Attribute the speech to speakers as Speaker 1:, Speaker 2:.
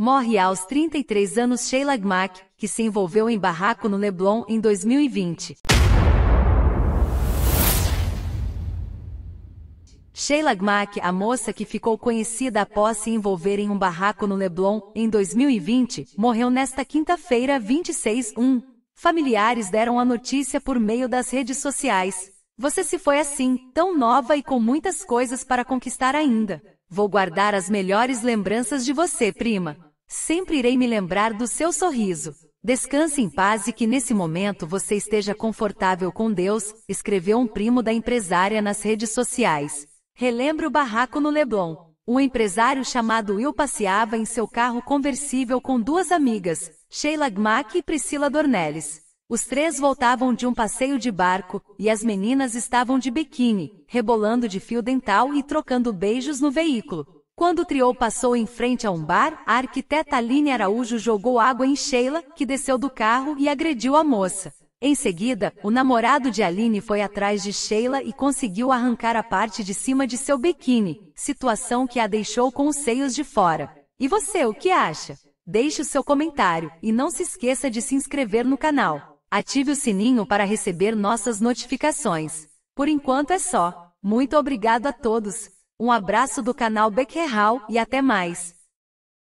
Speaker 1: Morre aos 33 anos Sheila Gmack, que se envolveu em barraco no Leblon em 2020. Sheila Gmack, a moça que ficou conhecida após se envolver em um barraco no Leblon em 2020, morreu nesta quinta-feira 26 1. Familiares deram a notícia por meio das redes sociais. Você se foi assim, tão nova e com muitas coisas para conquistar ainda. Vou guardar as melhores lembranças de você, prima. Sempre irei me lembrar do seu sorriso. Descanse em paz e que nesse momento você esteja confortável com Deus, escreveu um primo da empresária nas redes sociais. Relembre o barraco no Leblon. Um empresário chamado Will passeava em seu carro conversível com duas amigas, Sheila Gmack e Priscila Dornelles. Os três voltavam de um passeio de barco, e as meninas estavam de biquíni, rebolando de fio dental e trocando beijos no veículo. Quando o trio passou em frente a um bar, a arquiteta Aline Araújo jogou água em Sheila, que desceu do carro e agrediu a moça. Em seguida, o namorado de Aline foi atrás de Sheila e conseguiu arrancar a parte de cima de seu biquíni, situação que a deixou com os seios de fora. E você, o que acha? Deixe o seu comentário e não se esqueça de se inscrever no canal. Ative o sininho para receber nossas notificações. Por enquanto é só. Muito obrigado a todos. Um abraço do canal Becquerral e até mais!